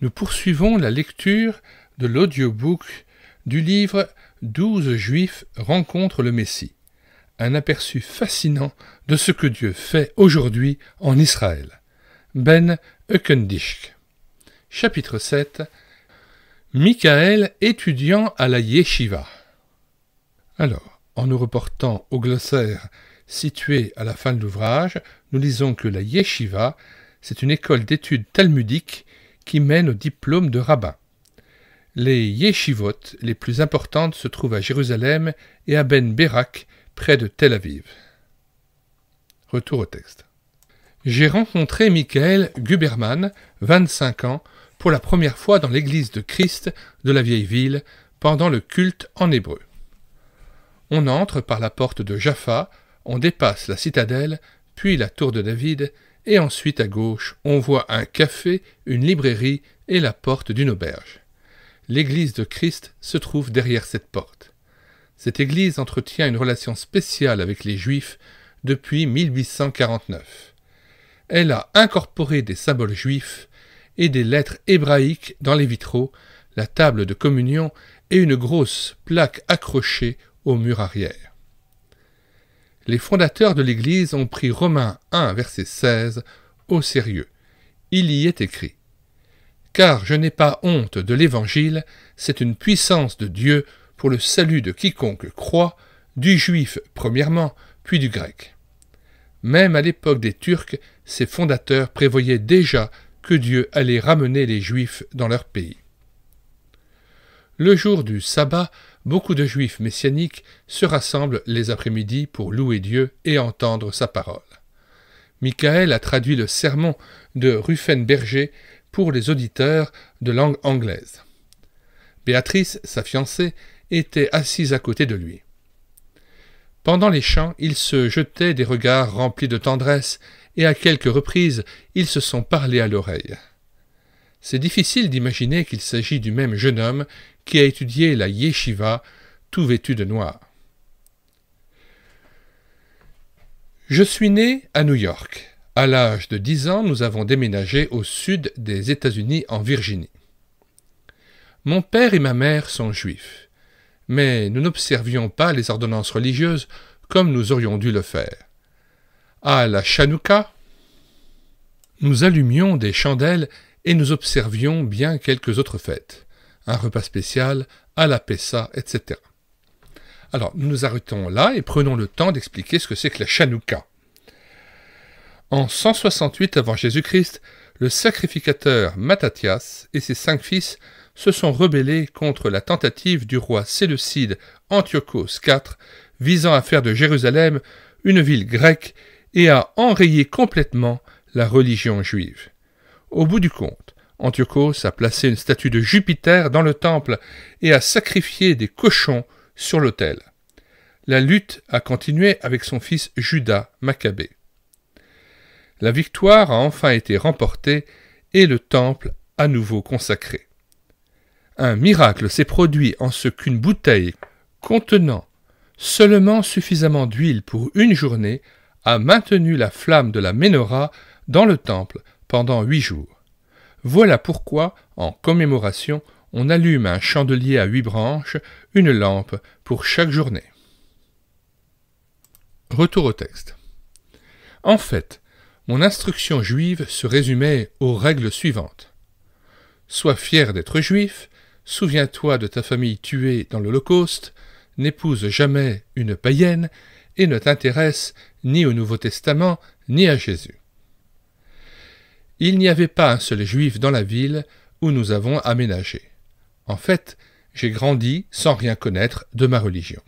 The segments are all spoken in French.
Nous poursuivons la lecture de l'audiobook du livre Douze Juifs rencontrent le Messie, un aperçu fascinant de ce que Dieu fait aujourd'hui en Israël. Ben Ökendishk. Chapitre 7 Michael étudiant à la Yeshiva. Alors, en nous reportant au glossaire situé à la fin de l'ouvrage, nous lisons que la Yeshiva, c'est une école d'études talmudiques qui mène au diplôme de rabbin. Les yeshivot les plus importantes se trouvent à Jérusalem et à Ben Berak, près de Tel Aviv. Retour au texte. J'ai rencontré Michael Guberman, 25 ans, pour la première fois dans l'église de Christ de la vieille ville, pendant le culte en hébreu. On entre par la porte de Jaffa, on dépasse la citadelle, puis la tour de David, et ensuite à gauche on voit un café, une librairie et la porte d'une auberge. L'église de Christ se trouve derrière cette porte. Cette église entretient une relation spéciale avec les Juifs depuis 1849. Elle a incorporé des symboles juifs et des lettres hébraïques dans les vitraux, la table de communion et une grosse plaque accrochée au mur arrière les fondateurs de l'Église ont pris Romains 1, verset 16 au sérieux. Il y est écrit Car je n'ai pas honte de l'Évangile, c'est une puissance de Dieu pour le salut de quiconque croit, du juif premièrement, puis du grec. Même à l'époque des Turcs, ces fondateurs prévoyaient déjà que Dieu allait ramener les Juifs dans leur pays. Le jour du sabbat, beaucoup de juifs messianiques se rassemblent les après-midi pour louer Dieu et entendre sa parole. Michael a traduit le sermon de Ruffen Berger pour les auditeurs de langue anglaise. Béatrice, sa fiancée, était assise à côté de lui. Pendant les chants, ils se jetaient des regards remplis de tendresse, et à quelques reprises, ils se sont parlés à l'oreille c'est difficile d'imaginer qu'il s'agit du même jeune homme qui a étudié la yeshiva tout vêtu de noir. Je suis né à New York. À l'âge de 10 ans, nous avons déménagé au sud des États-Unis en Virginie. Mon père et ma mère sont juifs, mais nous n'observions pas les ordonnances religieuses comme nous aurions dû le faire. À la Chanukah, nous allumions des chandelles et nous observions bien quelques autres fêtes, un repas spécial, à la Pessa, etc. Alors, nous nous arrêtons là et prenons le temps d'expliquer ce que c'est que la Chanouka. En 168 avant Jésus-Christ, le sacrificateur Matathias et ses cinq fils se sont rebellés contre la tentative du roi Séleucide Antiochos IV visant à faire de Jérusalem une ville grecque et à enrayer complètement la religion juive. Au bout du compte, Antiochos a placé une statue de Jupiter dans le temple et a sacrifié des cochons sur l'autel. La lutte a continué avec son fils Judas Maccabée. La victoire a enfin été remportée et le temple à nouveau consacré. Un miracle s'est produit en ce qu'une bouteille contenant seulement suffisamment d'huile pour une journée a maintenu la flamme de la Ménorah dans le temple pendant huit jours. Voilà pourquoi, en commémoration, on allume un chandelier à huit branches, une lampe pour chaque journée. Retour au texte. En fait, mon instruction juive se résumait aux règles suivantes. Sois fier d'être juif, souviens-toi de ta famille tuée dans l'Holocauste, n'épouse jamais une païenne, et ne t'intéresse ni au Nouveau Testament ni à Jésus. Il n'y avait pas un seul juif dans la ville où nous avons aménagé. En fait, j'ai grandi sans rien connaître de ma religion.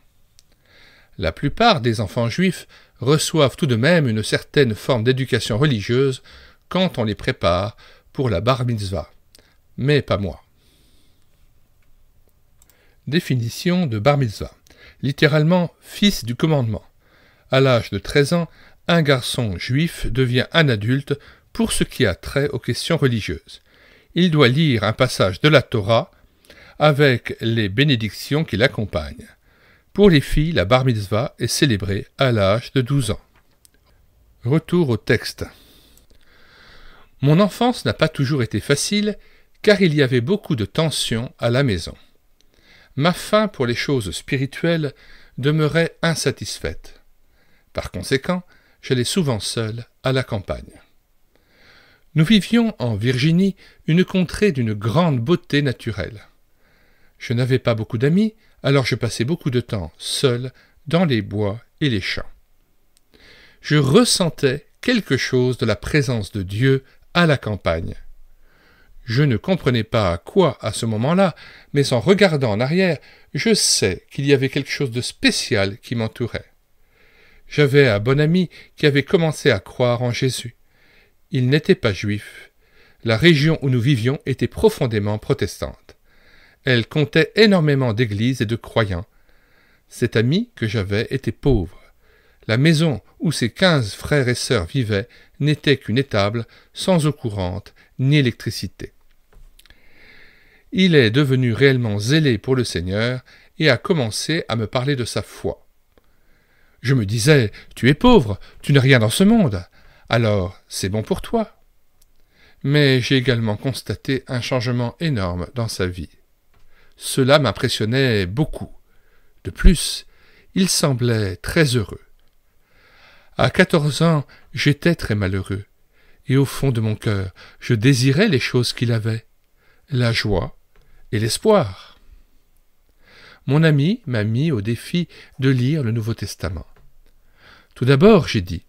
La plupart des enfants juifs reçoivent tout de même une certaine forme d'éducation religieuse quand on les prépare pour la bar mitzvah, mais pas moi. Définition de bar mitzvah, littéralement fils du commandement. À l'âge de 13 ans, un garçon juif devient un adulte pour ce qui a trait aux questions religieuses. Il doit lire un passage de la Torah avec les bénédictions qui l'accompagnent. Pour les filles, la bar mitzvah est célébrée à l'âge de 12 ans. Retour au texte. Mon enfance n'a pas toujours été facile, car il y avait beaucoup de tensions à la maison. Ma faim pour les choses spirituelles demeurait insatisfaite. Par conséquent, j'allais souvent seul à la campagne. Nous vivions en Virginie, une contrée d'une grande beauté naturelle. Je n'avais pas beaucoup d'amis, alors je passais beaucoup de temps seul dans les bois et les champs. Je ressentais quelque chose de la présence de Dieu à la campagne. Je ne comprenais pas à quoi à ce moment-là, mais en regardant en arrière, je sais qu'il y avait quelque chose de spécial qui m'entourait. J'avais un bon ami qui avait commencé à croire en Jésus il n'était pas juif. La région où nous vivions était profondément protestante. Elle comptait énormément d'églises et de croyants. Cet ami que j'avais était pauvre. La maison où ses quinze frères et sœurs vivaient n'était qu'une étable sans eau courante ni électricité. Il est devenu réellement zélé pour le Seigneur et a commencé à me parler de sa foi. Je me disais, tu es pauvre, tu n'as rien dans ce monde alors c'est bon pour toi. Mais j'ai également constaté un changement énorme dans sa vie. Cela m'impressionnait beaucoup. De plus, il semblait très heureux. À quatorze ans, j'étais très malheureux, et au fond de mon cœur, je désirais les choses qu'il avait, la joie et l'espoir. Mon ami m'a mis au défi de lire le Nouveau Testament. Tout d'abord, j'ai dit,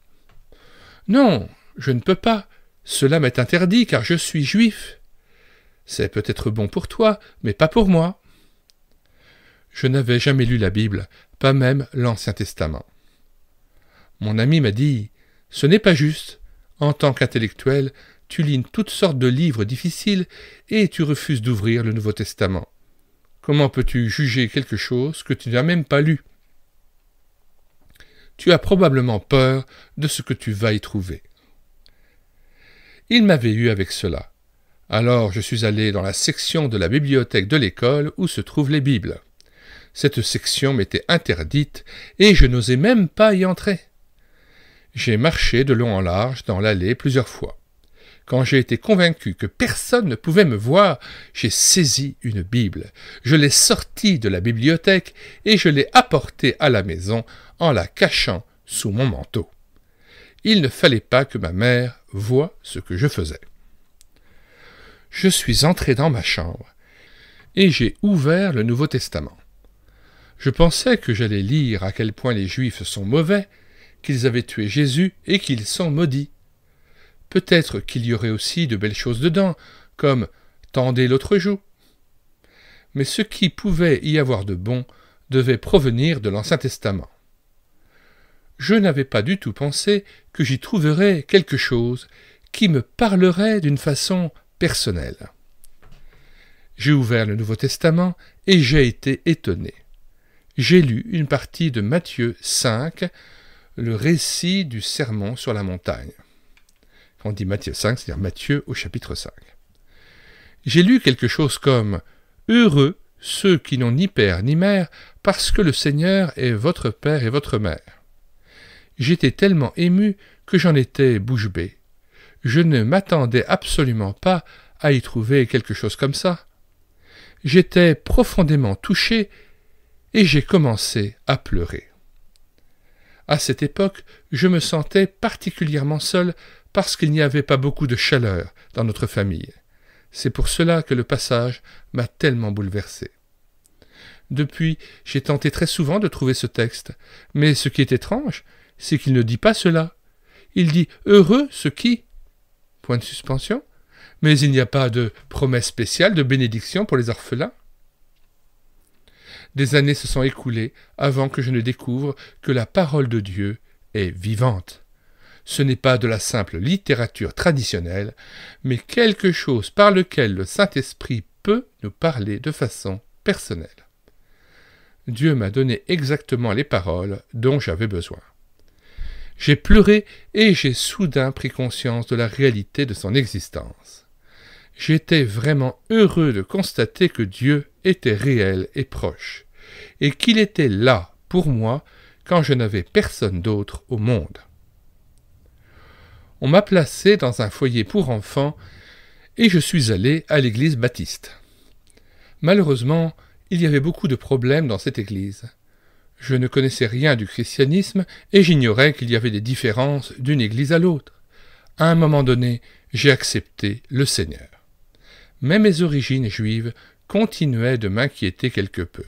non, je ne peux pas. Cela m'est interdit car je suis juif. C'est peut-être bon pour toi, mais pas pour moi. Je n'avais jamais lu la Bible, pas même l'Ancien Testament. Mon ami m'a dit Ce n'est pas juste. En tant qu'intellectuel, tu lis toutes sortes de livres difficiles et tu refuses d'ouvrir le Nouveau Testament. Comment peux-tu juger quelque chose que tu n'as même pas lu tu as probablement peur de ce que tu vas y trouver. Il m'avait eu avec cela. Alors je suis allé dans la section de la bibliothèque de l'école où se trouvent les Bibles. Cette section m'était interdite et je n'osais même pas y entrer. J'ai marché de long en large dans l'allée plusieurs fois. Quand j'ai été convaincu que personne ne pouvait me voir, j'ai saisi une Bible, je l'ai sortie de la bibliothèque et je l'ai apportée à la maison en la cachant sous mon manteau. Il ne fallait pas que ma mère voie ce que je faisais. Je suis entré dans ma chambre et j'ai ouvert le Nouveau Testament. Je pensais que j'allais lire à quel point les Juifs sont mauvais, qu'ils avaient tué Jésus et qu'ils sont maudits. Peut-être qu'il y aurait aussi de belles choses dedans, comme Tendez l'autre joue. Mais ce qui pouvait y avoir de bon devait provenir de l'Ancien Testament je n'avais pas du tout pensé que j'y trouverais quelque chose qui me parlerait d'une façon personnelle. J'ai ouvert le Nouveau Testament et j'ai été étonné. J'ai lu une partie de Matthieu 5, le récit du sermon sur la montagne. on dit Matthieu 5, c'est-à-dire Matthieu au chapitre 5. J'ai lu quelque chose comme Heureux ceux qui n'ont ni père ni mère, parce que le Seigneur est votre père et votre mère j'étais tellement ému que j'en étais bouche bée. Je ne m'attendais absolument pas à y trouver quelque chose comme ça. J'étais profondément touché et j'ai commencé à pleurer. À cette époque, je me sentais particulièrement seul parce qu'il n'y avait pas beaucoup de chaleur dans notre famille. C'est pour cela que le passage m'a tellement bouleversé. Depuis, j'ai tenté très souvent de trouver ce texte, mais ce qui est étrange, c'est qu'il ne dit pas cela. Il dit heureux ce qui. Point de suspension. Mais il n'y a pas de promesse spéciale de bénédiction pour les orphelins. Des années se sont écoulées avant que je ne découvre que la parole de Dieu est vivante. Ce n'est pas de la simple littérature traditionnelle, mais quelque chose par lequel le Saint-Esprit peut nous parler de façon personnelle. Dieu m'a donné exactement les paroles dont j'avais besoin. J'ai pleuré et j'ai soudain pris conscience de la réalité de son existence. J'étais vraiment heureux de constater que Dieu était réel et proche, et qu'il était là pour moi quand je n'avais personne d'autre au monde. On m'a placé dans un foyer pour enfants et je suis allé à l'église baptiste. Malheureusement, il y avait beaucoup de problèmes dans cette église. Je ne connaissais rien du christianisme et j'ignorais qu'il y avait des différences d'une église à l'autre. À un moment donné, j'ai accepté le Seigneur. Mais mes origines juives continuaient de m'inquiéter quelque peu.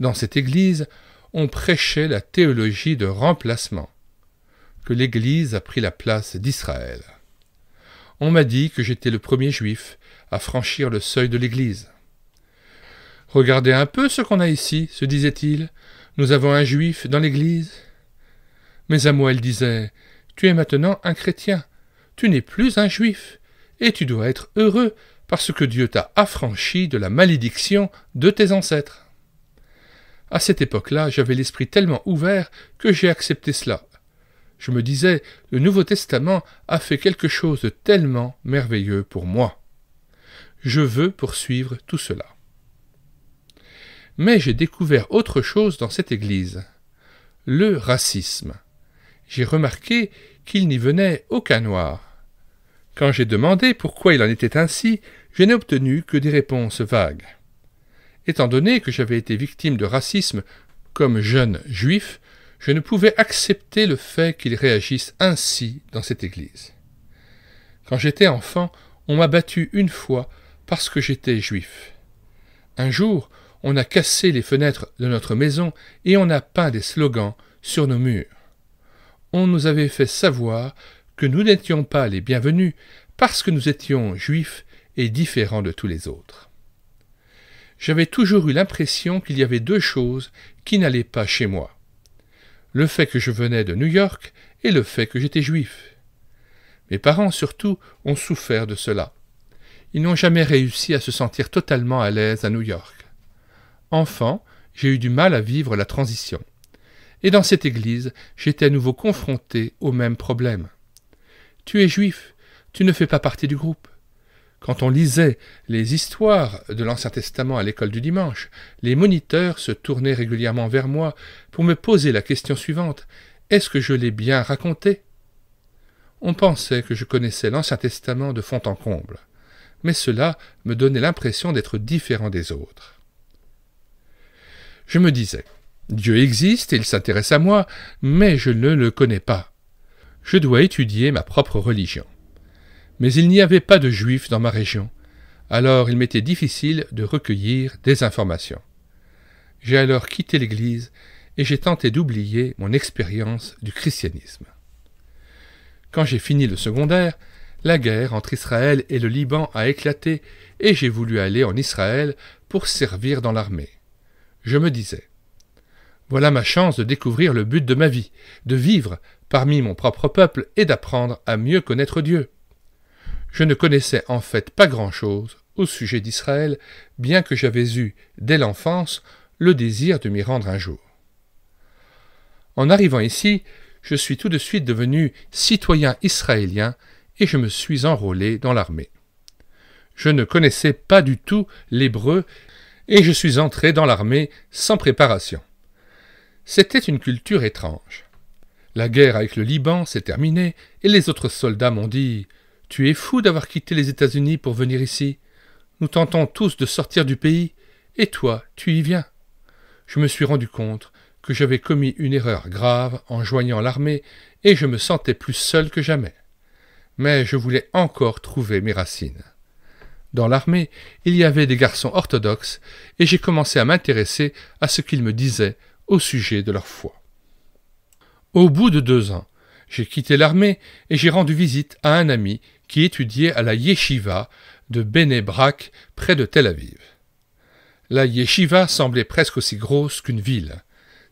Dans cette église, on prêchait la théologie de remplacement, que l'Église a pris la place d'Israël. On m'a dit que j'étais le premier juif à franchir le seuil de l'Église. Regardez un peu ce qu'on a ici, se disait-il. Nous avons un juif dans l'Église. Mais à moi elle disait Tu es maintenant un chrétien, tu n'es plus un juif, et tu dois être heureux parce que Dieu t'a affranchi de la malédiction de tes ancêtres. À cette époque-là, j'avais l'esprit tellement ouvert que j'ai accepté cela. Je me disais, le Nouveau Testament a fait quelque chose de tellement merveilleux pour moi. Je veux poursuivre tout cela mais j'ai découvert autre chose dans cette Église. Le racisme. J'ai remarqué qu'il n'y venait aucun noir. Quand j'ai demandé pourquoi il en était ainsi, je n'ai obtenu que des réponses vagues. Étant donné que j'avais été victime de racisme comme jeune juif, je ne pouvais accepter le fait qu'il réagisse ainsi dans cette Église. Quand j'étais enfant, on m'a battu une fois parce que j'étais juif. Un jour, on a cassé les fenêtres de notre maison et on a peint des slogans sur nos murs. On nous avait fait savoir que nous n'étions pas les bienvenus parce que nous étions juifs et différents de tous les autres. J'avais toujours eu l'impression qu'il y avait deux choses qui n'allaient pas chez moi. Le fait que je venais de New York et le fait que j'étais juif. Mes parents surtout ont souffert de cela. Ils n'ont jamais réussi à se sentir totalement à l'aise à New York. Enfant, j'ai eu du mal à vivre la transition. Et dans cette église, j'étais à nouveau confronté au même problème. Tu es juif, tu ne fais pas partie du groupe. Quand on lisait les histoires de l'Ancien Testament à l'école du dimanche, les moniteurs se tournaient régulièrement vers moi pour me poser la question suivante Est-ce que je l'ai bien raconté On pensait que je connaissais l'Ancien Testament de fond en comble, mais cela me donnait l'impression d'être différent des autres. Je me disais, Dieu existe, il s'intéresse à moi, mais je ne le connais pas. Je dois étudier ma propre religion. Mais il n'y avait pas de juifs dans ma région, alors il m'était difficile de recueillir des informations. J'ai alors quitté l'Église et j'ai tenté d'oublier mon expérience du christianisme. Quand j'ai fini le secondaire, la guerre entre Israël et le Liban a éclaté et j'ai voulu aller en Israël pour servir dans l'armée je me disais Voilà ma chance de découvrir le but de ma vie, de vivre parmi mon propre peuple et d'apprendre à mieux connaître Dieu. Je ne connaissais en fait pas grand-chose au sujet d'Israël, bien que j'avais eu, dès l'enfance, le désir de m'y rendre un jour. En arrivant ici, je suis tout de suite devenu citoyen israélien et je me suis enrôlé dans l'armée. Je ne connaissais pas du tout l'hébreu et je suis entré dans l'armée sans préparation. C'était une culture étrange. La guerre avec le Liban s'est terminée, et les autres soldats m'ont dit Tu es fou d'avoir quitté les États-Unis pour venir ici. Nous tentons tous de sortir du pays, et toi, tu y viens. Je me suis rendu compte que j'avais commis une erreur grave en joignant l'armée, et je me sentais plus seul que jamais. Mais je voulais encore trouver mes racines. Dans l'armée, il y avait des garçons orthodoxes, et j'ai commencé à m'intéresser à ce qu'ils me disaient au sujet de leur foi. Au bout de deux ans, j'ai quitté l'armée et j'ai rendu visite à un ami qui étudiait à la yeshiva de Benebrak, près de Tel Aviv. La yeshiva semblait presque aussi grosse qu'une ville.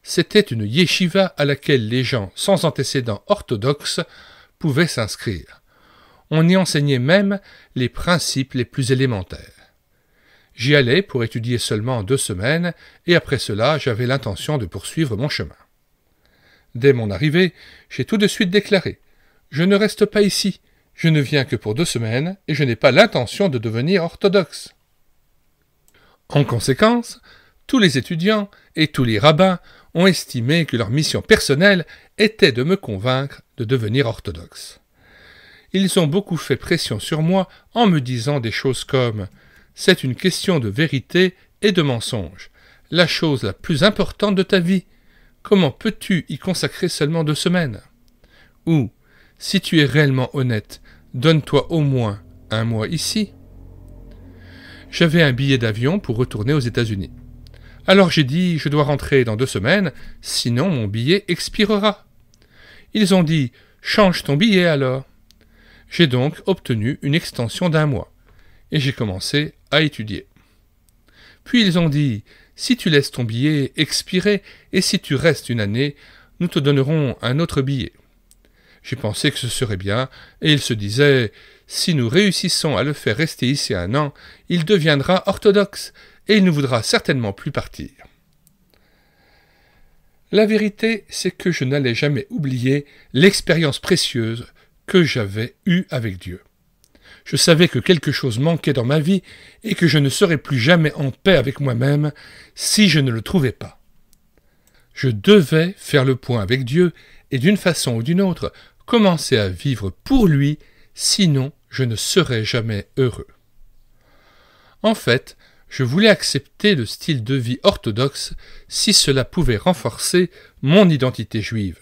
C'était une yeshiva à laquelle les gens sans antécédents orthodoxes pouvaient s'inscrire on y enseignait même les principes les plus élémentaires. J'y allais pour étudier seulement deux semaines, et après cela j'avais l'intention de poursuivre mon chemin. Dès mon arrivée, j'ai tout de suite déclaré Je ne reste pas ici, je ne viens que pour deux semaines, et je n'ai pas l'intention de devenir orthodoxe. En conséquence, tous les étudiants et tous les rabbins ont estimé que leur mission personnelle était de me convaincre de devenir orthodoxe ils ont beaucoup fait pression sur moi en me disant des choses comme C'est une question de vérité et de mensonge, la chose la plus importante de ta vie. Comment peux-tu y consacrer seulement deux semaines Ou, si tu es réellement honnête, donne-toi au moins un mois ici. J'avais un billet d'avion pour retourner aux États-Unis. Alors j'ai dit, je dois rentrer dans deux semaines, sinon mon billet expirera. Ils ont dit, change ton billet alors. J'ai donc obtenu une extension d'un mois, et j'ai commencé à étudier. Puis ils ont dit, si tu laisses ton billet expirer, et si tu restes une année, nous te donnerons un autre billet. J'ai pensé que ce serait bien, et ils se disaient « Si nous réussissons à le faire rester ici un an, il deviendra orthodoxe, et il ne voudra certainement plus partir. La vérité, c'est que je n'allais jamais oublier l'expérience précieuse que j'avais eu avec Dieu. Je savais que quelque chose manquait dans ma vie et que je ne serais plus jamais en paix avec moi-même si je ne le trouvais pas. Je devais faire le point avec Dieu et d'une façon ou d'une autre commencer à vivre pour lui, sinon je ne serais jamais heureux. En fait, je voulais accepter le style de vie orthodoxe si cela pouvait renforcer mon identité juive.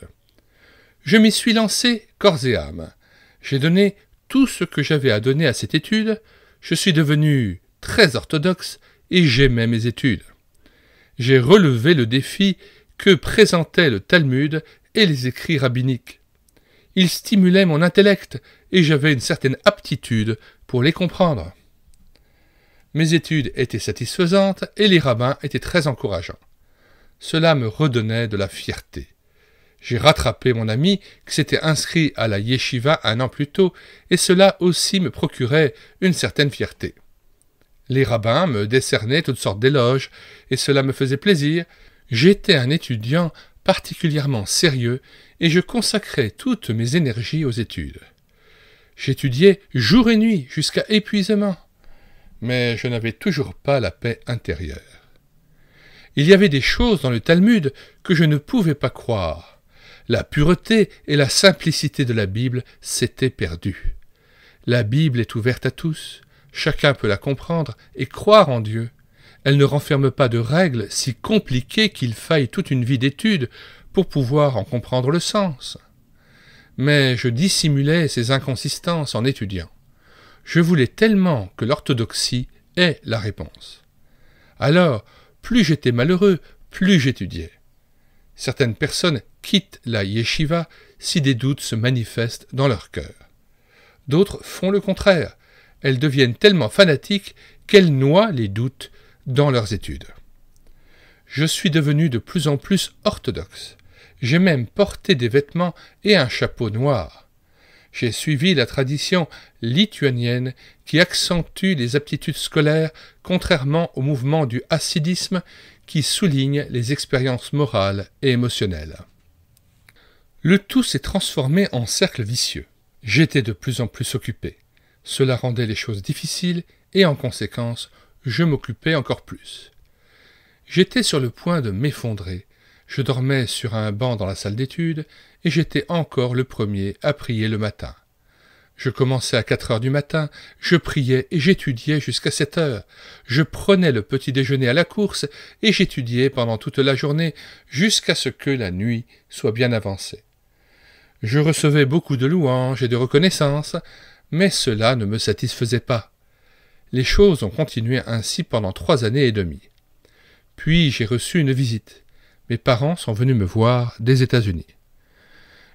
Je m'y suis lancé corps et âme. J'ai donné tout ce que j'avais à donner à cette étude, je suis devenu très orthodoxe et j'aimais mes études. J'ai relevé le défi que présentaient le Talmud et les écrits rabbiniques. Ils stimulaient mon intellect et j'avais une certaine aptitude pour les comprendre. Mes études étaient satisfaisantes et les rabbins étaient très encourageants. Cela me redonnait de la fierté. J'ai rattrapé mon ami qui s'était inscrit à la yeshiva un an plus tôt, et cela aussi me procurait une certaine fierté. Les rabbins me décernaient toutes sortes d'éloges, et cela me faisait plaisir. J'étais un étudiant particulièrement sérieux, et je consacrais toutes mes énergies aux études. J'étudiais jour et nuit jusqu'à épuisement, mais je n'avais toujours pas la paix intérieure. Il y avait des choses dans le Talmud que je ne pouvais pas croire. La pureté et la simplicité de la Bible s'étaient perdues. La Bible est ouverte à tous, chacun peut la comprendre et croire en Dieu. Elle ne renferme pas de règles si compliquées qu'il faille toute une vie d'études pour pouvoir en comprendre le sens. Mais je dissimulais ces inconsistances en étudiant. Je voulais tellement que l'orthodoxie ait la réponse. Alors, plus j'étais malheureux, plus j'étudiais. Certaines personnes quittent la yeshiva si des doutes se manifestent dans leur cœur. D'autres font le contraire. Elles deviennent tellement fanatiques qu'elles noient les doutes dans leurs études. Je suis devenu de plus en plus orthodoxe. J'ai même porté des vêtements et un chapeau noir. J'ai suivi la tradition lituanienne qui accentue les aptitudes scolaires contrairement au mouvement du hasidisme qui souligne les expériences morales et émotionnelles. Le tout s'est transformé en cercle vicieux. J'étais de plus en plus occupé. Cela rendait les choses difficiles et en conséquence, je m'occupais encore plus. J'étais sur le point de m'effondrer. Je dormais sur un banc dans la salle d'étude et j'étais encore le premier à prier le matin. Je commençais à quatre heures du matin, je priais et j'étudiais jusqu'à sept heures. Je prenais le petit déjeuner à la course et j'étudiais pendant toute la journée jusqu'à ce que la nuit soit bien avancée. Je recevais beaucoup de louanges et de reconnaissances, mais cela ne me satisfaisait pas. Les choses ont continué ainsi pendant trois années et demie. Puis j'ai reçu une visite. Mes parents sont venus me voir des États-Unis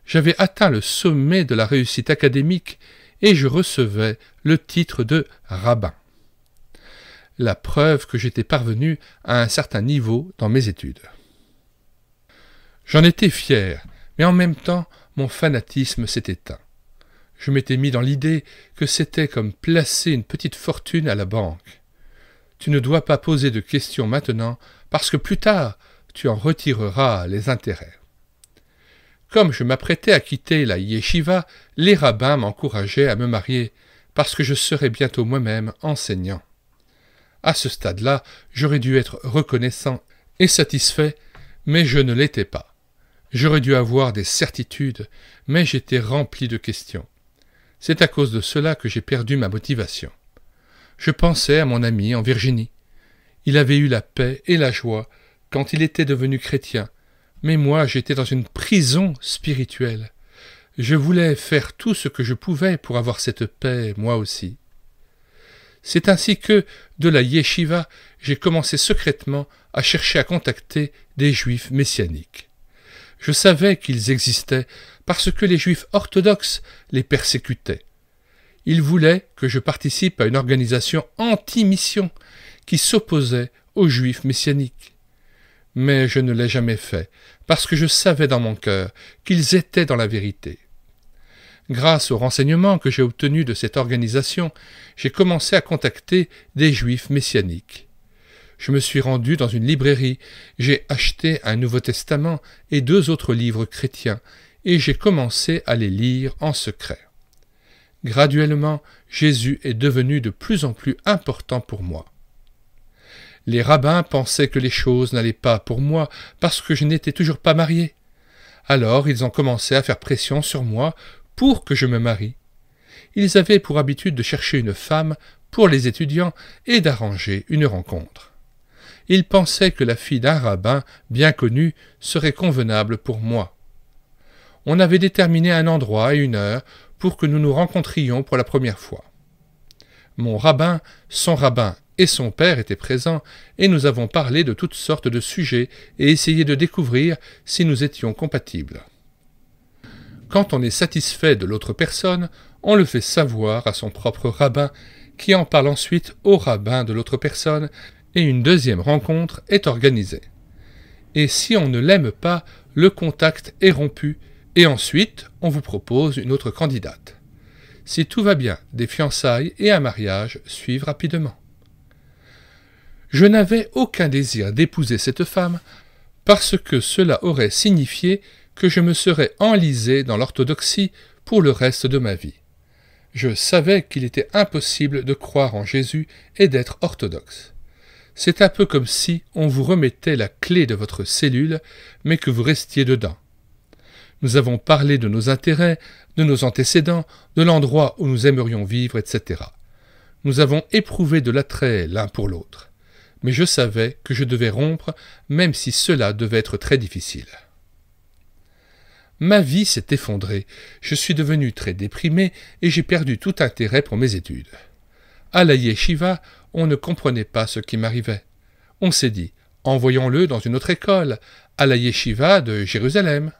j'avais atteint le sommet de la réussite académique et je recevais le titre de rabbin. La preuve que j'étais parvenu à un certain niveau dans mes études. J'en étais fier, mais en même temps mon fanatisme s'est éteint. Je m'étais mis dans l'idée que c'était comme placer une petite fortune à la banque. Tu ne dois pas poser de questions maintenant, parce que plus tard tu en retireras les intérêts. Comme je m'apprêtais à quitter la yeshiva, les rabbins m'encourageaient à me marier, parce que je serais bientôt moi-même enseignant. À ce stade-là, j'aurais dû être reconnaissant et satisfait, mais je ne l'étais pas. J'aurais dû avoir des certitudes, mais j'étais rempli de questions. C'est à cause de cela que j'ai perdu ma motivation. Je pensais à mon ami en Virginie. Il avait eu la paix et la joie quand il était devenu chrétien mais moi, j'étais dans une prison spirituelle. Je voulais faire tout ce que je pouvais pour avoir cette paix, moi aussi. C'est ainsi que, de la yeshiva, j'ai commencé secrètement à chercher à contacter des juifs messianiques. Je savais qu'ils existaient parce que les juifs orthodoxes les persécutaient. Ils voulaient que je participe à une organisation anti-mission qui s'opposait aux juifs messianiques mais je ne l'ai jamais fait, parce que je savais dans mon cœur qu'ils étaient dans la vérité. Grâce aux renseignements que j'ai obtenus de cette organisation, j'ai commencé à contacter des juifs messianiques. Je me suis rendu dans une librairie, j'ai acheté un Nouveau Testament et deux autres livres chrétiens, et j'ai commencé à les lire en secret. Graduellement, Jésus est devenu de plus en plus important pour moi. Les rabbins pensaient que les choses n'allaient pas pour moi parce que je n'étais toujours pas marié. Alors ils ont commencé à faire pression sur moi pour que je me marie. Ils avaient pour habitude de chercher une femme pour les étudiants et d'arranger une rencontre. Ils pensaient que la fille d'un rabbin bien connu serait convenable pour moi. On avait déterminé un endroit et une heure pour que nous nous rencontrions pour la première fois. Mon rabbin, son rabbin et son père était présent et nous avons parlé de toutes sortes de sujets et essayé de découvrir si nous étions compatibles. Quand on est satisfait de l'autre personne, on le fait savoir à son propre rabbin, qui en parle ensuite au rabbin de l'autre personne, et une deuxième rencontre est organisée. Et si on ne l'aime pas, le contact est rompu, et ensuite on vous propose une autre candidate. Si tout va bien, des fiançailles et un mariage suivent rapidement je n'avais aucun désir d'épouser cette femme, parce que cela aurait signifié que je me serais enlisé dans l'orthodoxie pour le reste de ma vie. Je savais qu'il était impossible de croire en Jésus et d'être orthodoxe. C'est un peu comme si on vous remettait la clé de votre cellule, mais que vous restiez dedans. Nous avons parlé de nos intérêts, de nos antécédents, de l'endroit où nous aimerions vivre, etc. Nous avons éprouvé de l'attrait l'un pour l'autre mais je savais que je devais rompre, même si cela devait être très difficile. Ma vie s'est effondrée, je suis devenu très déprimé et j'ai perdu tout intérêt pour mes études. À la yeshiva, on ne comprenait pas ce qui m'arrivait. On s'est dit, envoyons-le dans une autre école, à la yeshiva de Jérusalem.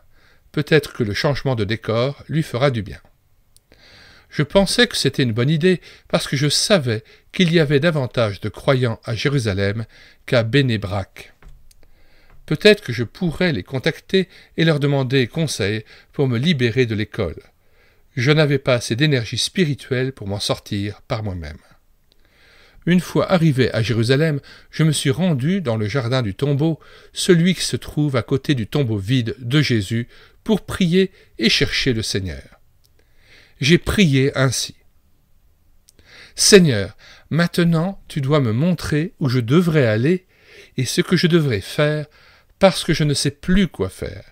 Peut-être que le changement de décor lui fera du bien. Je pensais que c'était une bonne idée parce que je savais qu'il y avait davantage de croyants à Jérusalem qu'à Bénébrac. Peut-être que je pourrais les contacter et leur demander conseil pour me libérer de l'école. Je n'avais pas assez d'énergie spirituelle pour m'en sortir par moi-même. Une fois arrivé à Jérusalem, je me suis rendu dans le jardin du tombeau, celui qui se trouve à côté du tombeau vide de Jésus, pour prier et chercher le Seigneur j'ai prié ainsi. Seigneur, maintenant tu dois me montrer où je devrais aller et ce que je devrais faire, parce que je ne sais plus quoi faire.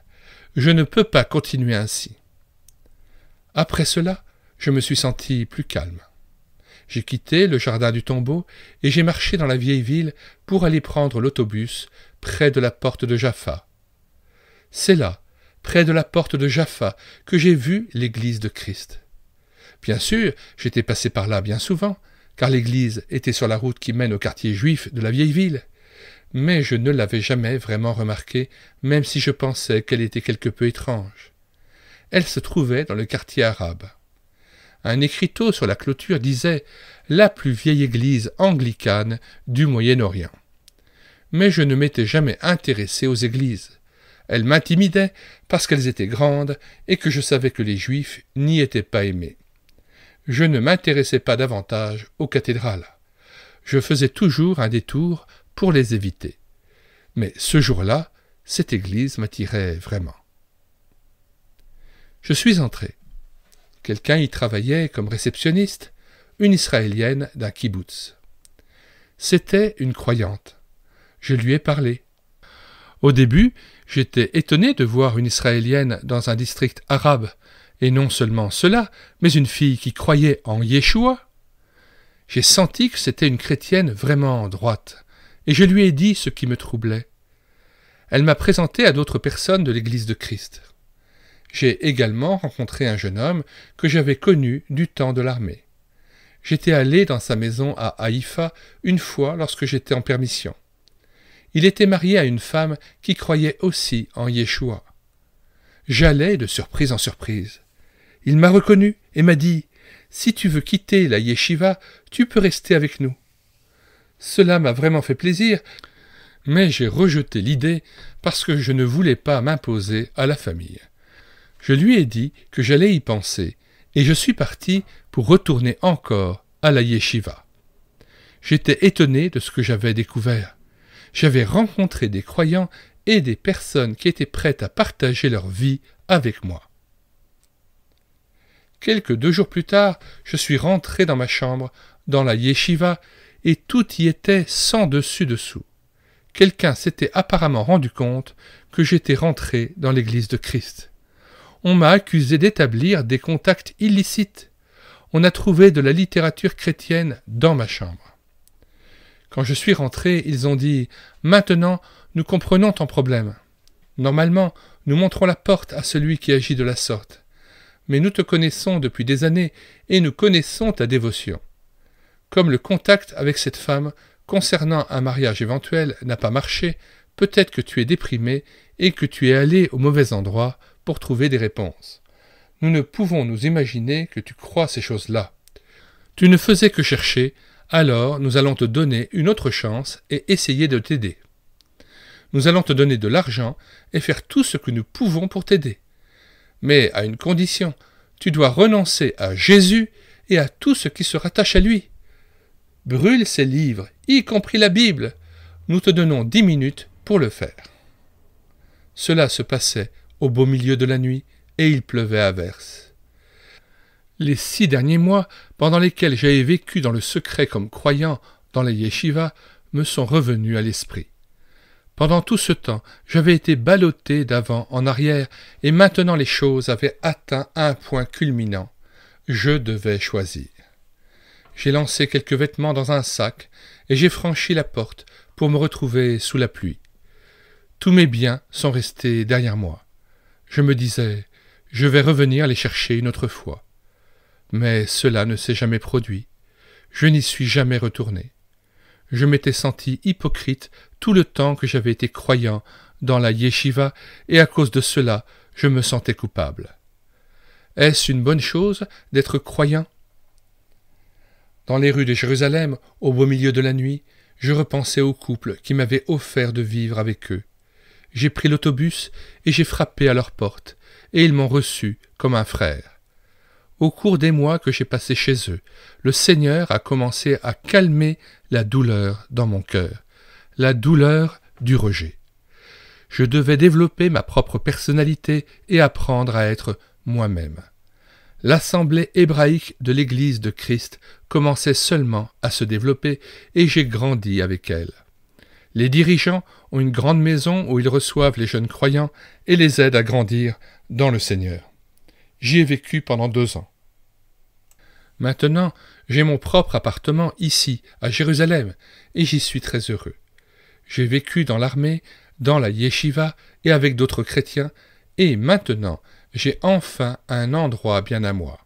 Je ne peux pas continuer ainsi. Après cela, je me suis senti plus calme. J'ai quitté le jardin du tombeau et j'ai marché dans la vieille ville pour aller prendre l'autobus près de la porte de Jaffa. C'est là, près de la porte de Jaffa, que j'ai vu l'église de Christ. Bien sûr, j'étais passé par là bien souvent, car l'église était sur la route qui mène au quartier juif de la vieille ville. Mais je ne l'avais jamais vraiment remarquée, même si je pensais qu'elle était quelque peu étrange. Elle se trouvait dans le quartier arabe. Un écriteau sur la clôture disait La plus vieille église anglicane du Moyen-Orient. Mais je ne m'étais jamais intéressé aux églises. Elles m'intimidaient parce qu'elles étaient grandes et que je savais que les Juifs n'y étaient pas aimés je ne m'intéressais pas davantage aux cathédrales. Je faisais toujours un détour pour les éviter. Mais ce jour-là, cette église m'attirait vraiment. Je suis entré. Quelqu'un y travaillait comme réceptionniste, une Israélienne d'un kibbutz. C'était une croyante. Je lui ai parlé. Au début, j'étais étonné de voir une Israélienne dans un district arabe et non seulement cela, mais une fille qui croyait en Yeshua. J'ai senti que c'était une chrétienne vraiment droite, et je lui ai dit ce qui me troublait. Elle m'a présenté à d'autres personnes de l'Église de Christ. J'ai également rencontré un jeune homme que j'avais connu du temps de l'armée. J'étais allé dans sa maison à Haïfa une fois lorsque j'étais en permission. Il était marié à une femme qui croyait aussi en Yeshua. J'allais de surprise en surprise. Il m'a reconnu et m'a dit Si tu veux quitter la yeshiva, tu peux rester avec nous. Cela m'a vraiment fait plaisir, mais j'ai rejeté l'idée parce que je ne voulais pas m'imposer à la famille. Je lui ai dit que j'allais y penser, et je suis parti pour retourner encore à la yeshiva. J'étais étonné de ce que j'avais découvert. J'avais rencontré des croyants et des personnes qui étaient prêtes à partager leur vie avec moi. Quelques deux jours plus tard, je suis rentré dans ma chambre, dans la yeshiva, et tout y était sans dessus dessous. Quelqu'un s'était apparemment rendu compte que j'étais rentré dans l'église de Christ. On m'a accusé d'établir des contacts illicites. On a trouvé de la littérature chrétienne dans ma chambre. Quand je suis rentré, ils ont dit Maintenant, nous comprenons ton problème. Normalement, nous montrons la porte à celui qui agit de la sorte mais nous te connaissons depuis des années et nous connaissons ta dévotion. Comme le contact avec cette femme concernant un mariage éventuel n'a pas marché, peut-être que tu es déprimé et que tu es allé au mauvais endroit pour trouver des réponses. Nous ne pouvons nous imaginer que tu crois ces choses-là. Tu ne faisais que chercher, alors nous allons te donner une autre chance et essayer de t'aider. Nous allons te donner de l'argent et faire tout ce que nous pouvons pour t'aider mais à une condition tu dois renoncer à Jésus et à tout ce qui se rattache à lui. Brûle ces livres, y compris la Bible. Nous te donnons dix minutes pour le faire. Cela se passait au beau milieu de la nuit, et il pleuvait à verse. Les six derniers mois, pendant lesquels j'avais vécu dans le secret comme croyant dans les yeshiva me sont revenus à l'esprit. Pendant tout ce temps, j'avais été ballotté d'avant en arrière, et maintenant les choses avaient atteint un point culminant. Je devais choisir. J'ai lancé quelques vêtements dans un sac, et j'ai franchi la porte pour me retrouver sous la pluie. Tous mes biens sont restés derrière moi. Je me disais, je vais revenir les chercher une autre fois. Mais cela ne s'est jamais produit. Je n'y suis jamais retourné je m'étais senti hypocrite tout le temps que j'avais été croyant dans la yeshiva, et à cause de cela, je me sentais coupable. Est-ce une bonne chose d'être croyant Dans les rues de Jérusalem, au beau milieu de la nuit, je repensais au couple qui m'avait offert de vivre avec eux. J'ai pris l'autobus et j'ai frappé à leur porte, et ils m'ont reçu comme un frère. Au cours des mois que j'ai passés chez eux, le Seigneur a commencé à calmer la douleur dans mon cœur, la douleur du rejet. Je devais développer ma propre personnalité et apprendre à être moi-même. L'assemblée hébraïque de l'Église de Christ commençait seulement à se développer et j'ai grandi avec elle. Les dirigeants ont une grande maison où ils reçoivent les jeunes croyants et les aident à grandir dans le Seigneur. J'y ai vécu pendant deux ans. Maintenant, j'ai mon propre appartement ici, à Jérusalem, et j'y suis très heureux. J'ai vécu dans l'armée, dans la yeshiva et avec d'autres chrétiens, et maintenant, j'ai enfin un endroit bien à moi.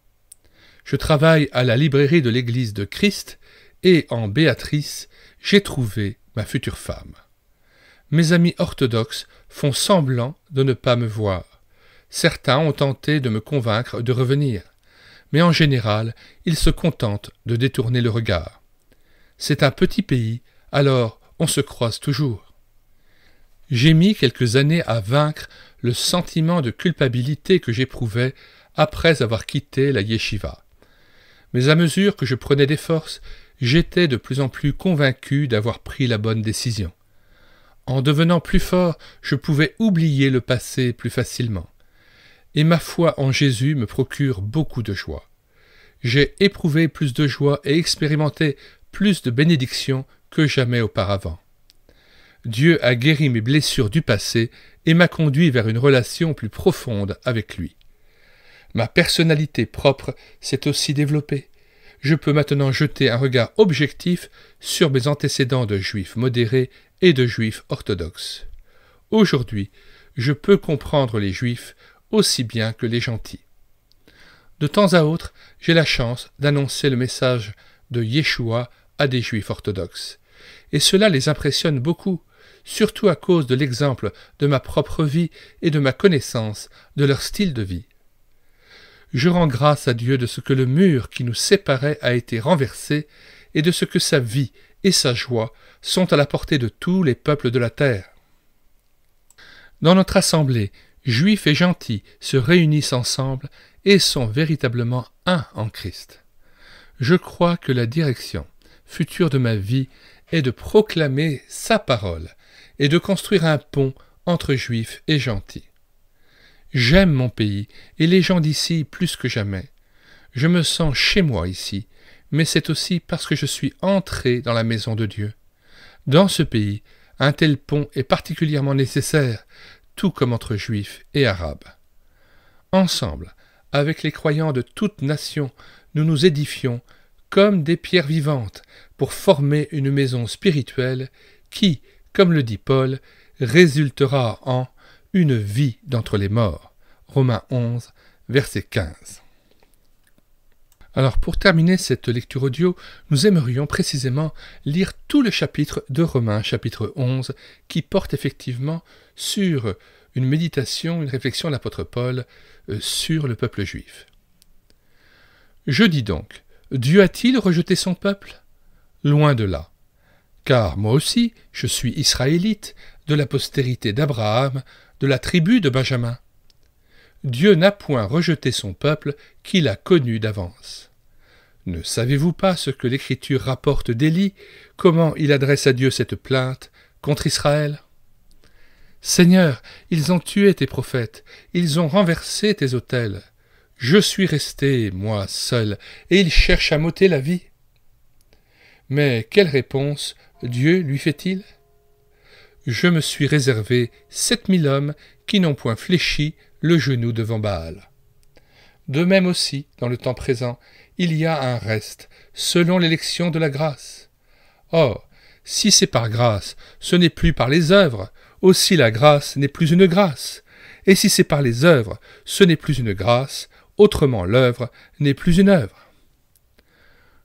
Je travaille à la librairie de l'Église de Christ, et en Béatrice, j'ai trouvé ma future femme. Mes amis orthodoxes font semblant de ne pas me voir. Certains ont tenté de me convaincre de revenir mais en général, ils se contentent de détourner le regard. C'est un petit pays, alors on se croise toujours. J'ai mis quelques années à vaincre le sentiment de culpabilité que j'éprouvais après avoir quitté la yeshiva. Mais à mesure que je prenais des forces, j'étais de plus en plus convaincu d'avoir pris la bonne décision. En devenant plus fort, je pouvais oublier le passé plus facilement et ma foi en Jésus me procure beaucoup de joie. J'ai éprouvé plus de joie et expérimenté plus de bénédictions que jamais auparavant. Dieu a guéri mes blessures du passé et m'a conduit vers une relation plus profonde avec lui. Ma personnalité propre s'est aussi développée. Je peux maintenant jeter un regard objectif sur mes antécédents de juifs modérés et de juifs orthodoxes. Aujourd'hui, je peux comprendre les juifs aussi bien que les gentils. De temps à autre, j'ai la chance d'annoncer le message de Yeshua à des juifs orthodoxes. Et cela les impressionne beaucoup, surtout à cause de l'exemple de ma propre vie et de ma connaissance de leur style de vie. Je rends grâce à Dieu de ce que le mur qui nous séparait a été renversé et de ce que sa vie et sa joie sont à la portée de tous les peuples de la terre. Dans notre assemblée, juifs et gentils se réunissent ensemble et sont véritablement un en Christ. Je crois que la direction future de ma vie est de proclamer sa parole et de construire un pont entre juifs et gentils. J'aime mon pays et les gens d'ici plus que jamais. Je me sens chez moi ici, mais c'est aussi parce que je suis entré dans la maison de Dieu. Dans ce pays, un tel pont est particulièrement nécessaire tout comme entre juifs et arabes. Ensemble, avec les croyants de toutes nations, nous nous édifions comme des pierres vivantes pour former une maison spirituelle qui, comme le dit Paul, résultera en une vie d'entre les morts. Romains 11, verset 15. Alors pour terminer cette lecture audio, nous aimerions précisément lire tout le chapitre de Romains chapitre 11 qui porte effectivement sur une méditation, une réflexion de l'apôtre Paul euh, sur le peuple juif. Je dis donc, Dieu a-t-il rejeté son peuple Loin de là. Car moi aussi, je suis israélite, de la postérité d'Abraham, de la tribu de Benjamin. Dieu n'a point rejeté son peuple qu'il a connu d'avance. Ne savez-vous pas ce que l'Écriture rapporte d'Élie, comment il adresse à Dieu cette plainte contre Israël Seigneur, ils ont tué tes prophètes, ils ont renversé tes autels. Je suis resté, moi, seul, et ils cherchent à m'ôter la vie. Mais quelle réponse Dieu lui fait-il Je me suis réservé sept mille hommes qui n'ont point fléchi le genou devant Baal. De même aussi, dans le temps présent, il y a un reste, selon l'élection de la grâce. Or, si c'est par grâce, ce n'est plus par les œuvres, aussi la grâce n'est plus une grâce. Et si c'est par les œuvres, ce n'est plus une grâce, autrement l'œuvre n'est plus une œuvre.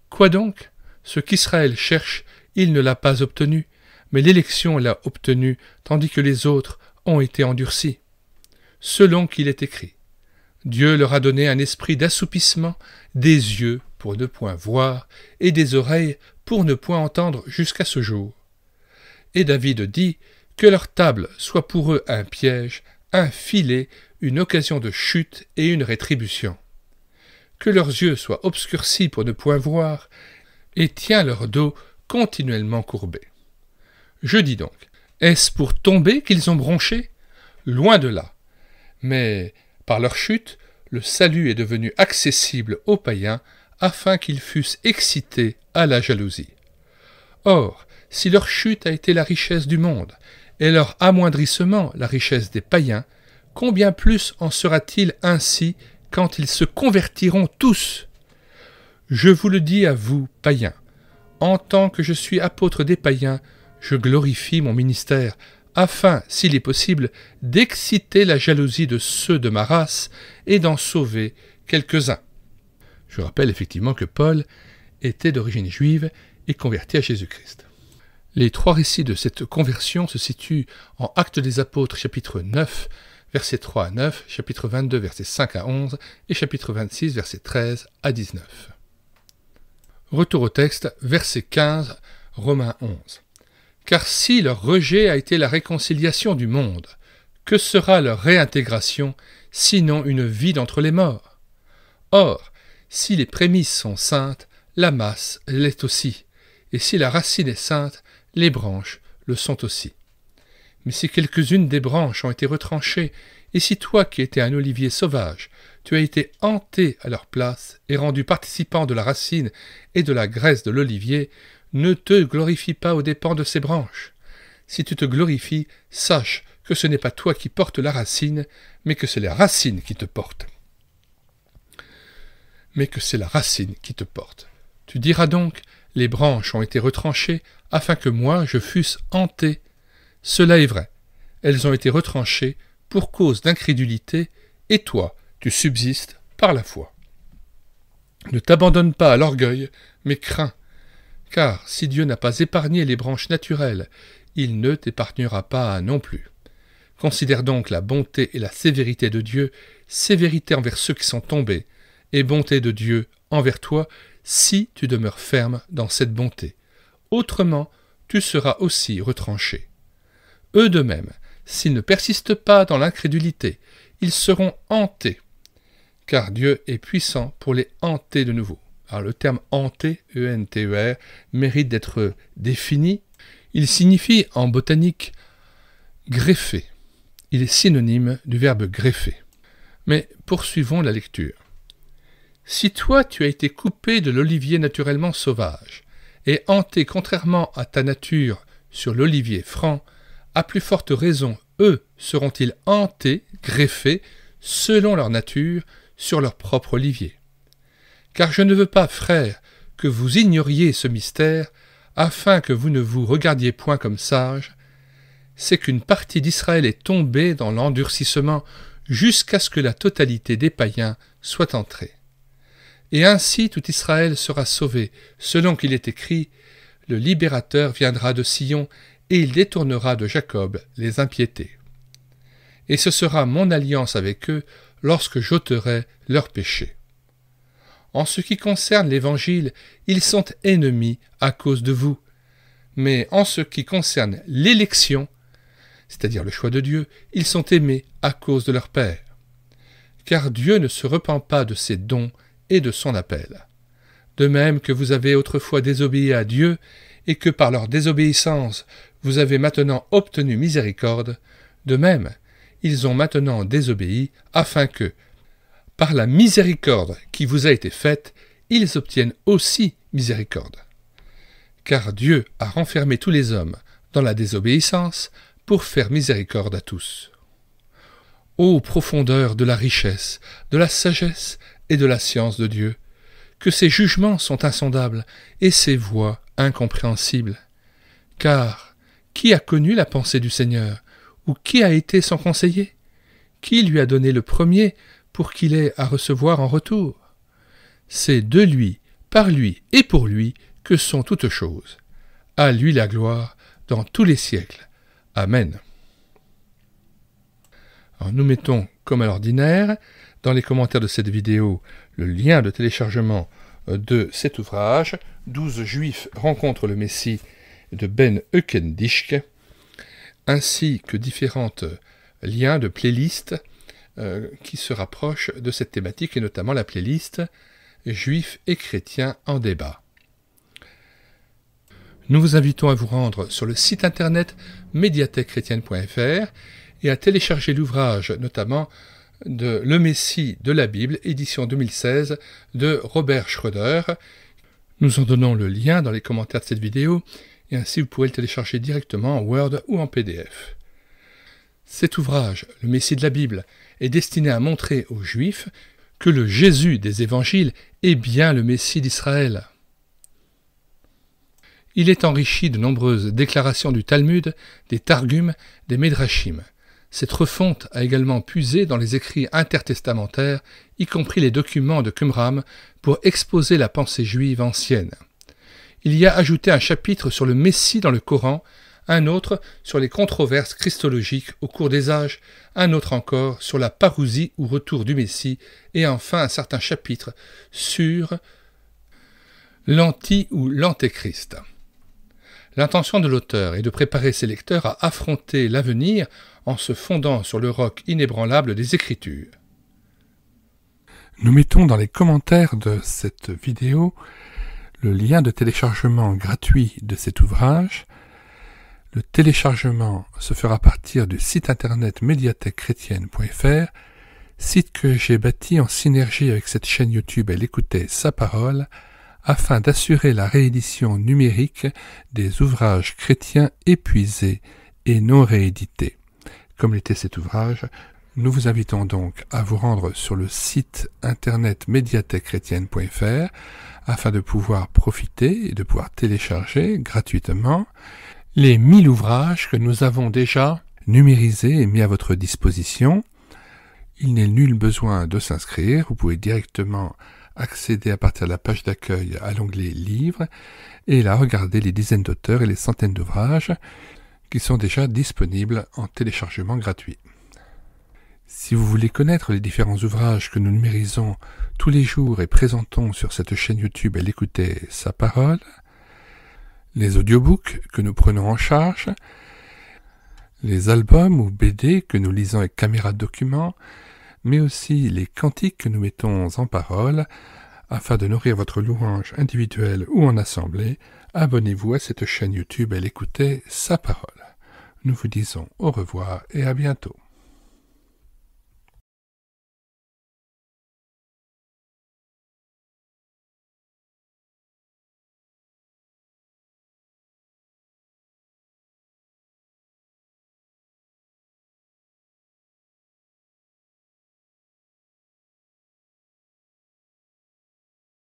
Quoi donc Ce qu'Israël cherche, il ne l'a pas obtenu, mais l'élection l'a obtenu, tandis que les autres ont été endurcis. Selon qu'il est écrit. Dieu leur a donné un esprit d'assoupissement, des yeux pour ne point voir, et des oreilles pour ne point entendre jusqu'à ce jour. Et David dit, Que leur table soit pour eux un piège, un filet, une occasion de chute et une rétribution. Que leurs yeux soient obscurcis pour ne point voir, et tient leur dos continuellement courbé. Je dis donc, est-ce pour tomber qu'ils ont bronché Loin de là. Mais par leur chute, le salut est devenu accessible aux païens afin qu'ils fussent excités à la jalousie. Or, si leur chute a été la richesse du monde, et leur amoindrissement la richesse des païens, combien plus en sera-t-il ainsi quand ils se convertiront tous Je vous le dis à vous, païens, en tant que je suis apôtre des païens, je glorifie mon ministère, afin, s'il est possible, d'exciter la jalousie de ceux de ma race et d'en sauver quelques-uns. Je rappelle effectivement que Paul était d'origine juive et converti à Jésus-Christ. Les trois récits de cette conversion se situent en Actes des Apôtres chapitre 9, versets 3 à 9, chapitre 22, versets 5 à 11 et chapitre 26, versets 13 à 19. Retour au texte, verset 15, Romains 11. Car si leur rejet a été la réconciliation du monde, que sera leur réintégration sinon une vie d'entre les morts Or, si les prémices sont saintes, la masse l'est aussi, et si la racine est sainte, les branches le sont aussi. Mais si quelques-unes des branches ont été retranchées, et si toi qui étais un olivier sauvage, tu as été hanté à leur place et rendu participant de la racine et de la graisse de l'olivier, ne te glorifie pas aux dépens de ses branches. Si tu te glorifies, sache que ce n'est pas toi qui portes la racine, mais que c'est la racine qui te porte. Mais que c'est la racine qui te porte. Tu diras donc, les branches ont été retranchées afin que moi je fusse hanté. Cela est vrai. Elles ont été retranchées pour cause d'incrédulité, et toi, tu subsistes par la foi. Ne t'abandonne pas à l'orgueil, mais crains car si Dieu n'a pas épargné les branches naturelles, il ne t'épargnera pas non plus. Considère donc la bonté et la sévérité de Dieu, sévérité envers ceux qui sont tombés, et bonté de Dieu envers toi, si tu demeures ferme dans cette bonté. Autrement, tu seras aussi retranché. Eux de même, s'ils ne persistent pas dans l'incrédulité, ils seront hantés, car Dieu est puissant pour les hanter de nouveau. Ah, le terme hanté, E-N-T-E-R, mérite d'être défini. Il signifie en botanique greffé ». Il est synonyme du verbe greffer. Mais poursuivons la lecture. Si toi tu as été coupé de l'olivier naturellement sauvage, et hanté contrairement à ta nature sur l'olivier franc, à plus forte raison eux seront-ils hantés, greffés, selon leur nature, sur leur propre olivier car je ne veux pas, frère, que vous ignoriez ce mystère, afin que vous ne vous regardiez point comme sages, c'est qu'une partie d'Israël est tombée dans l'endurcissement jusqu'à ce que la totalité des païens soit entrée. Et ainsi tout Israël sera sauvé, selon qu'il est écrit, le libérateur viendra de Sion, et il détournera de Jacob les impiétés. Et ce sera mon alliance avec eux lorsque j'ôterai leurs péchés. En ce qui concerne l'Évangile, ils sont ennemis à cause de vous. Mais en ce qui concerne l'élection, c'est-à-dire le choix de Dieu, ils sont aimés à cause de leur Père. Car Dieu ne se repent pas de ses dons et de son appel. De même que vous avez autrefois désobéi à Dieu, et que par leur désobéissance vous avez maintenant obtenu miséricorde, de même ils ont maintenant désobéi afin que, par la miséricorde qui vous a été faite, ils obtiennent aussi miséricorde. Car Dieu a renfermé tous les hommes dans la désobéissance pour faire miséricorde à tous. Ô profondeur de la richesse, de la sagesse et de la science de Dieu, que ses jugements sont insondables et ses voies incompréhensibles. Car qui a connu la pensée du Seigneur, ou qui a été son conseiller Qui lui a donné le premier qu'il ait à recevoir en retour. C'est de lui, par lui et pour lui que sont toutes choses. À lui la gloire dans tous les siècles. Amen. nous mettons, comme à l'ordinaire, dans les commentaires de cette vidéo, le lien de téléchargement de cet ouvrage, 12 Juifs rencontrent le Messie de Ben Eukendisch ainsi que différents liens de playlists euh, qui se rapproche de cette thématique et notamment la playlist Juifs et chrétiens en débat. Nous vous invitons à vous rendre sur le site internet médiathèquechrétienne.fr et à télécharger l'ouvrage notamment de Le Messie de la Bible, édition 2016 de Robert Schroeder. Nous en donnons le lien dans les commentaires de cette vidéo et ainsi vous pourrez le télécharger directement en Word ou en PDF. Cet ouvrage, Le Messie de la Bible, est destiné à montrer aux Juifs que le Jésus des évangiles est bien le Messie d'Israël. Il est enrichi de nombreuses déclarations du Talmud, des Targum, des Medrashim. Cette refonte a également puisé dans les écrits intertestamentaires, y compris les documents de Qumram, pour exposer la pensée juive ancienne. Il y a ajouté un chapitre sur le Messie dans le Coran un autre sur les controverses christologiques au cours des âges, un autre encore sur la parousie ou retour du Messie, et enfin un certain chapitre sur l'anti ou l'antéchrist. L'intention de l'auteur est de préparer ses lecteurs à affronter l'avenir en se fondant sur le roc inébranlable des Écritures. Nous mettons dans les commentaires de cette vidéo le lien de téléchargement gratuit de cet ouvrage le téléchargement se fera à partir du site internet médiathèquechrétienne.fr, site que j'ai bâti en synergie avec cette chaîne YouTube Elle écoutait sa parole, afin d'assurer la réédition numérique des ouvrages chrétiens épuisés et non réédités. Comme l'était cet ouvrage, nous vous invitons donc à vous rendre sur le site internet médiathèquechrétienne.fr afin de pouvoir profiter et de pouvoir télécharger gratuitement les 1000 ouvrages que nous avons déjà numérisés et mis à votre disposition. Il n'est nul besoin de s'inscrire, vous pouvez directement accéder à partir de la page d'accueil à l'onglet Livres et là regarder les dizaines d'auteurs et les centaines d'ouvrages qui sont déjà disponibles en téléchargement gratuit. Si vous voulez connaître les différents ouvrages que nous numérisons tous les jours et présentons sur cette chaîne YouTube et l'écouter sa parole, les audiobooks que nous prenons en charge, les albums ou BD que nous lisons avec caméra de document, mais aussi les cantiques que nous mettons en parole, afin de nourrir votre louange individuelle ou en assemblée, abonnez-vous à cette chaîne YouTube et l'écoutez sa parole. Nous vous disons au revoir et à bientôt.